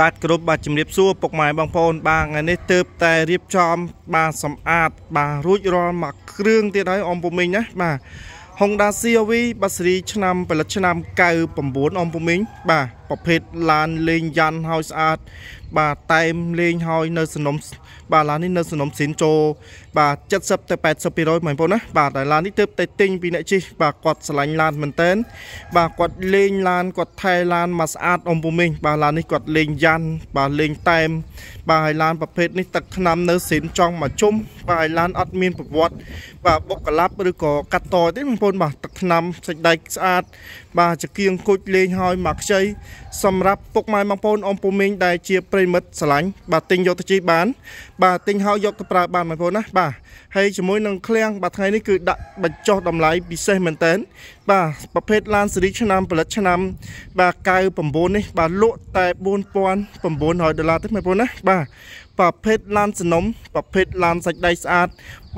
បាទគោរពបាទជំរាបសួរពុកម៉ែបងប្អូន បាទថ្ងៃនេះទើបតែរៀបចំ បាទសម្អាត បាទរួចរាល់មកគ្រឿងទៀតហើយអ៊ំពូមីងណាបាទ Honda CRV បាសេរីឆ្នាំផលិតឆ្នាំ99អ៊ំពូមីងបាទប្រភេទឡានលេងយ៉ាន់ហើយស្អាតបាទតែមលេងហើយនៅសនុំបាទឡាននេះនៅសនុំស៊ីនចូលបាទ70ទៅ80%បងប្អូនណាបាទតែឡាននេះទើបតែទិញពីអ្នកជិះបាទគាត់ឆ្លាញ់ឡានមែនតើបាទគាត់លេងឡានគាត់ថែឡានមកស្អាតអំពុំវិញបាទឡាននេះគាត់លេងយ៉ាន់បាទលេងតែមបាទហើយឡានប្រភេទនេះទឹកឆ្នាំនៅស៊ីនចង់មកជុំបាទហើយឡាន អត់មានប្រវត្តិបាទបុកកឡាប់ឬក៏កាត់តទេបងប្អូនបាទទឹកឆ្នាំសាច់ដែកស្អាត បាទចង្គៀងគុជលេងហើយមកខ្ចីសម្រាប់ពុកម៉ែបងប្អូនអ៊ំពូមីងដែលជាប្រិមិត្តស្រឡាញ់បាទទិញយកទៅជីបាន បាទទិញហើយយកទៅប្រើបានបងប្អូនណាបាទហើយជាមួយនឹងឃ្លាំងបាទថ្ងៃនេះគឺដាក់បញ្ចុះតម្លៃពិសេសមែនតើបាទប្រភេទឡានស៊េរីឆ្នាំផលិតឆ្នាំបាទ99នេះ បាទលក់តែ4900ដុល្លារទេបងប្អូនណាបាទប្រភេទឡានសនំប្រភេទឡានសាច់ដីស្អាត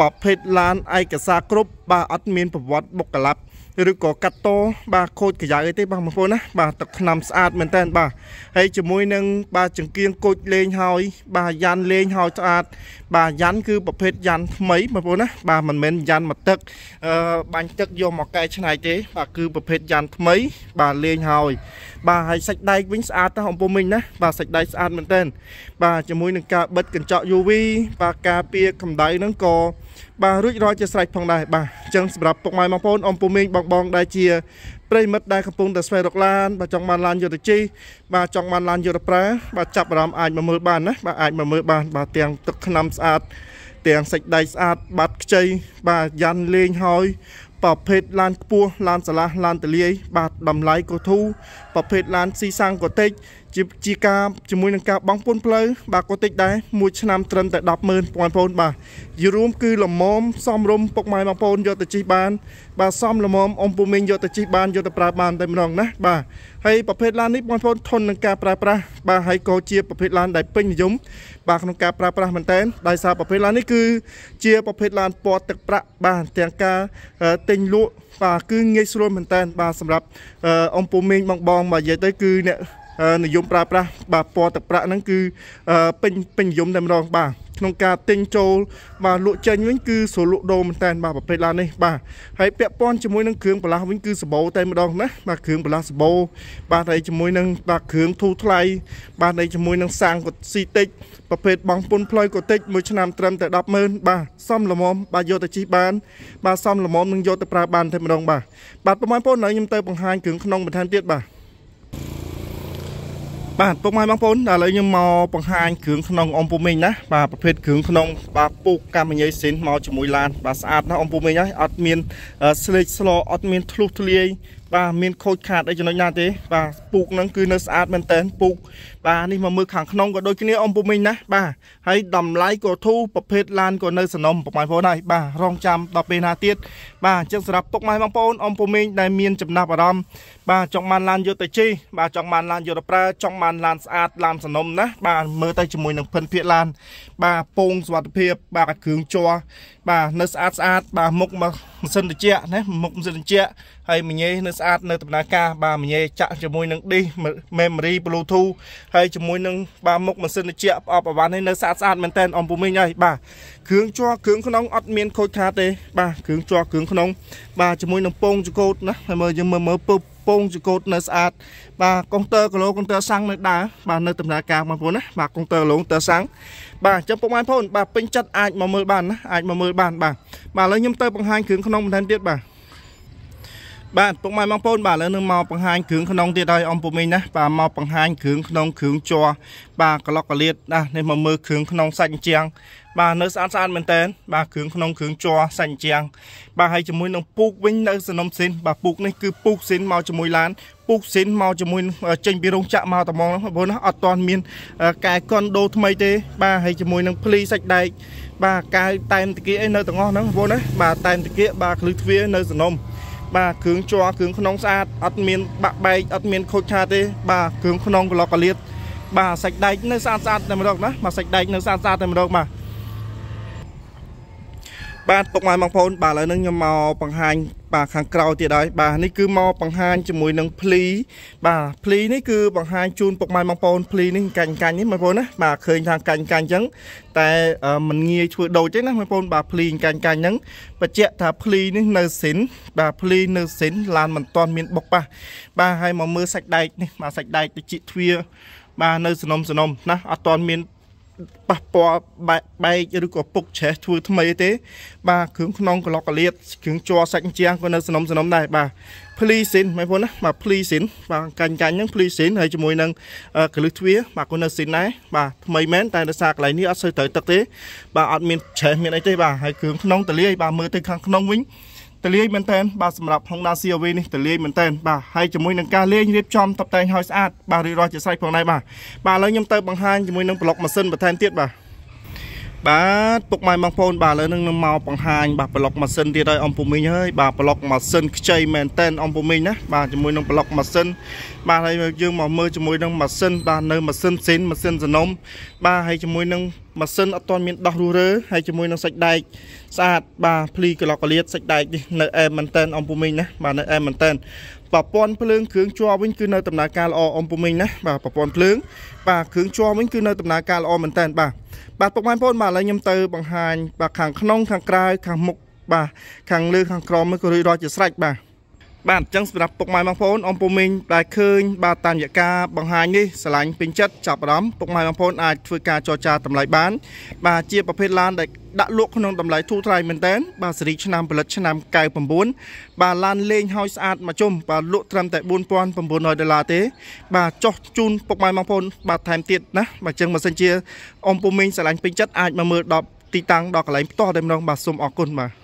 ប្រភេទឡានឯកសារគ្រប់បាទអត់មានប្រវត្តិបុកកលាប់ឬក៏កាត់តបាទខូចកាយ៉ាអីទេបាទបងប្អូនណាបាទទឹកថ្នាំស្អាតមែនតើបាទហើយជាមួយនឹងបាទចង្គៀងគូចលេងហើយបាទយ៉ាន់លេងហើយស្អាត បាទយ៉ាន់គឺប្រភេទយ៉ាន់ថ្មីបងប្អូនណាបាទមិនមែនយ៉ាន់មកទឹកអឺបាញ់ទឹកយកមកកែច្នៃទេ បាទគឺប្រភេទយ៉ាន់ថ្មី បាទលេងហើយបាទហើយសាច់ដែកវិញស្អាតណាស់អំពុំមិញណាបាទសាច់ដែកស្អាតមែនតើបាទជាមួយនឹងការបិទកញ្ចក់ UV បាទការពារកម្ដៅហ្នឹងក៏បាទរួចរាល់ជាស្រេចផងដែរបាទអញ្ចឹងសម្រាប់ពុកម៉ែបងប្អូនអំពុមេងបងបងដែលជាប្រិមិត្តដែលកំពុងតែស្វែងរកឡាន បាទចង់បានឡានយុទ្ធជីបាទចង់បានឡានយុទ្ធប្រើបាទចាប់អារម្មណ៍អាចមកមើលបានណាបាទអាចមកមើលបានបាទទាំងទឹកថ្នាំស្អាតទាំងសាច់ដៃស្អាតបាត់ខ្ចីបាទយ៉ាន់លេងហើយប្រភេទឡានខ្ពស់ឡានសាឡាស់ឡានតលាយបាទតម្លៃក៏ធូរប្រភេទឡានស៊ីសាំងក៏តិចជាជាការជាមួយនឹងការបង់ពន្ធផ្លូវបាទក៏តិចដែរមួយឆ្នាំត្រឹមតែ100000បងប្អូន បាទយរួមគឺលមមសំរុំពុកម៉ែបងប្អូនយកទៅជិះបាន បាទសំលមមអំពូមីងយកទៅជិះបានយកទៅប្រើបានតែម្ដងណាបាទហើយប្រភេទឡាននេះបងប្អូនធន់នឹងការប្រើប្រាស់បាទហើយក៏ជាប្រភេទឡានដែលពេញនិយមបាទក្នុងការប្រើប្រាស់មែនតើដោយសារប្រភេទឡាននេះគឺជាប្រភេទឡានពណ៌ទឹកប្រាក់បាទទាំងការទិញលក់បាទគឺងាយស្រួលមែនតើបាទសម្រាប់អំពូមីងបងបងបាទនិយាយទៅគឺអ្នកនិយមប្រើប្រាស់បាទពណ៌ទឹកប្រាក់ហ្នឹងគឺពេញពេញនិយមតែម្ដងបាទក្នុងការទិញចូលបាទលក់ចេញវិញគឺស្រួលលក់ដូរមែនតើបាទប្រភេទឡាននេះបាទហើយពាក់ព័ន្ធជាមួយនឹងគ្រឿងបន្លាស់វិញគឺសបោតែម្ដងណាបាទគ្រឿងបន្លាស់សបោបាទហើយជាមួយនឹងបាទគ្រឿងធូរថ្លៃបាទហើយជាមួយនឹងសាំងកូស៊ីតិចប្រភេទបងពុនផ្លូវកូតិចមួយឆ្នាំត្រឹមតែ100000បាទសំលមមបាទយកទៅជិះបាន បាទសំលមមនឹងយកទៅប្រើបានតែម្ដងបាទបាទប្រហែលបងប្អូនឥឡូវខ្ញុំទៅបង្ហាញគ្រឿងក្នុងបន្ថែមទៀតបាទបាទពុកម៉ែបងប្អូនដល់ឥឡូវខ្ញុំមកបង្ហាញគ្រឿងក្នុងអំពូមីងណាបាទប្រភេទគ្រឿងក្នុងបាទពូកកម្មញីស៊ីនមកជាមួយឡាន បាទស្អាតណាស់អំពូមីងហើយអត់មានស្លេកស្លោអត់មានធ្លុះធ្លាយបាទមានខូចខាតអីចំណុចណាទេ បាទពូកហ្នឹងគឺនៅស្អាតមែនតើពូកបាទនេះមកមើលខាងក្នុងក៏ដូចគ្នាអំពុមិញណាបាទហើយតម្លៃក៏ធូរប្រភេទឡានក៏នៅសនំបងប្អូនហើយបាទរងចាំដល់ពេលណាទៀតបាទអញ្ចឹងសម្រាប់ពុកម៉ែបងប្អូនអំពុមិញដែលមានចំណាប់អារម្មណ៍បាទចង់បានឡានយកទៅជិះបាទចង់បានឡានយកទៅប្រើចង់បានឡានស្អាតឡានសនំណាបាទមើលទៅជាមួយនឹងភិនភាកឡានបាទពងសុវត្ថិភាព បាទគ្រឿងជ័របាទនៅស្អាតស្អាតបាទមុខមកម៉ាស៊ីនត្រជាក់ណាមុខម៉ាស៊ីនត្រជាក់ហើយមញេនៅស្អាតនៅដំណើរការបាទមញេចាក់ជាមួយនឹង disk memory bluetooth ហើយជាមួយនឹងបាទមុខម៉ាស៊ីនត្រជាក់ប្រអប់អវ៉ាន់នេះនៅស្អាតស្អាតមែនតើអំពុមីងហើយបាទគ្រឿងជ័រគ្រឿងក្នុងអត់មានខូចខាតទេបាទគ្រឿងជ័រគ្រឿងក្នុងបាទជាមួយនឹងពងចង្កូតណាហើយមើលយើងមើលមើលពើពងចង្កូតនៅស្អាតបាទកុងទ័រគីឡូកុងទ័រសាំងនៅដើរបាទនៅដំណើរការបងប្អូនណាបាទកុងទ័រគីឡូកុងទ័រសាំងបាទអញ្ចឹងពុកម៉ែបងប្អូនបាទពេញចិត្តអាចមកមើលបានណាអាចមកមើលបាន បាទបាទឥឡូវខ្ញុំទៅបង្ហាញគ្រឿងក្នុងបន្ថែមទៀតបាទបាទពុកម៉ែបងប្អូនបាទឥឡូវនឹងមកបង្ហាញគ្រឿងក្នុងទៀតហើយអំពុមីណាបាទមកបង្ហាញគ្រឿងក្នុង គ្រឿងជ័របាទក្លុកកលៀតណានេះមកមើលគ្រឿងក្នុងសាច់អញ្ចឹងបាទនៅស្អាតស្អាតមែនតើបាទគ្រឿងក្នុងគ្រឿងជ័រសាច់ជាងបាទហើយជាមួយនឹងពូកវិញនៅសំណុំស៊ីនបាទពូកនេះគឺពូកស៊ីនមកជាមួយឡានពូកស៊ីនមកជាមួយចេញពីរោងចក្រមកត្មងបងប្អូនអត់ទាន់មានកែកុនដូថ្មីទេ បាទហើយជាមួយនឹងភ្លីសាច់ដែកបាទកែតែមតិកអីនៅទាំងអស់ហ្នឹងបងប្អូនណាបាទតែមតិកបាទគ្លឺទ្វារនៅសំណុំ បាទគ្រឿងជ័រគ្រឿងក្នុងស្អាត អត់មានបាក់បែកអត់មានខូចខាតទេបាទគ្រឿងក្នុងក្លោកកលៀតបាទសាច់ដែកនៅស្អាតស្អាតតែម្ដងណាបាទសាច់ដែកនៅស្អាតស្អាតតែម្ដងបាទបាទពុកម៉ែបងប្អូនបាទឥឡូវនេះខ្ញុំមកបង្ហាញបាទខាងក្រោយទៀតហើយបាទនេះគឺមកបង្ហាញជាមួយនឹងភ្លីបាទភ្លីនេះគឺបង្ហាញជូនពុកម៉ែបងប្អូនភ្លីនេះកាញ់កាញ់នេះបងប្អូនណាបាទឃើញថាកាញ់កាញ់អញ្ចឹងតែมันងាយធ្វើដូចទេណាបងប្អូនបាទភ្លីកាញ់កាញ់ហ្នឹងបញ្ជាក់ថាភ្លីនេះនៅសិនបាទភ្លីនៅសិនឡានមិនទាន់មានបុកប៉ះបាទហើយមកមើលសាច់ដែកនេះបាទសាច់ដែកទៅជីកទ្វារបាទនៅសនំសនំណាអត់ទាន់មានប៉ះពាល់បែកឬក៏ពុកច្រេះធ្វើថ្មីទេ បាទគ្រឿងក្នុងក្លោកកលៀតគ្រឿងជ័រសាច់ជាងក៏នៅสนុំสนុំដែរបាទភ្លីស៊ីនបងប្អូនណាបាទភ្លីស៊ីនបាទកាញ់កាញ់ហ្នឹងភ្លីស៊ីនហើយជាមួយនឹងកលឹះទ្វាបាទក៏នៅស៊ីនដែរបាទថ្មីមែនតែដោយសារកន្លែងនេះអត់សូវត្រូវទឹកទេបាទអត់មានច្រេះមានអីទេបាទហើយគ្រឿងក្នុងតលាយបាទមើលទៅខាងក្នុងវិញទលាយមែនតើបាទសម្រាប់ហុងដា CRV នេះទលាយមែនតើបាទហើយជាមួយនឹងការលេងរៀបចំតុបតែងឲ្យស្អាតបាទរីករាយជាស្រេចផងដែរបាទបាទឥឡូវខ្ញុំទៅបង្ហាញជាមួយនឹងប្លុកម៉ាស៊ីនបន្ថែមទៀតបាទបាទពុកម៉ែបងប្អូនបាទឥឡូវនឹងមកបង្ហាញបាទប្លុកម៉ាស៊ីនទៀតហើយអំពូមីងហើយបាទប្លុកម៉ាស៊ីនខ្ចីមែនតែនអំពូមីងណាបាទជាមួយនឹងប្លុកម៉ាស៊ីនបាទហើយយើងមកមើលជាមួយនឹងម៉ាស៊ីនបាទនៅម៉ាស៊ីនផ្សេងម៉ាស៊ីនសនំបាទហើយជាមួយនឹងម៉ាស៊ីនអត់ទាន់មានដោះរੂរើហើយជាមួយនឹងសាច់ដែកស្អាត បាទភ្លីក្លោកកលៀតសាច់ដែកនេះនៅអែមមែនតែនអំពូមីងណាបាទនៅអែមមែនតែនបាទប្រព័ន្ធភ្លើងគ្រឿងជ័រវិញគឺនៅដំណើរការល្អអំពុំមិញណាបាទប្រព័ន្ធភ្លើងបាទគ្រឿងជ័រវិញគឺនៅដំណើរការល្អមែនតើបាទបាទពុកម៉ែបងប្អូនបាទឥឡូវខ្ញុំទៅបង្ហាញបាទខាងក្នុងខាងក្រៅខាងមុខបាទខាងលើខាងក្រោមមករួចរាល់ជាស្រេចបាទបាទអញ្ចឹងសម្រាប់ពុកម៉ែបងប្អូនអំពុំមីងដែលឃើញបាទតាមរយៈការបង្ហាញនេះស្រឡាញ់ពេញចិត្តចាប់អារម្មណ៍ពុកម៉ែបងប្អូនអាចធ្វើការចរចាតម្លៃបានបាទជាប្រភេទឡានដែលដាក់លក់ក្នុងតម្លៃធូរថ្លៃមែនតើបាទសេរីឆ្នាំផលិតឆ្នាំ99បាទឡានលេងហើយស្អាតមកជុំបាទលក់ត្រឹមតែ4900ដុល្លារទេបាទចុះជូនពុកម៉ែបងប្អូនបាទថែមទៀតណាបាទអញ្ចឹងបើសិនជាអំពុំមីងស្រឡាញ់ពេញចិត្តអាចមកមើលដល់ទីតាំងដល់កន្លែងផ្ទាល់តែម្ដងបាទសូមអរគុណបាទ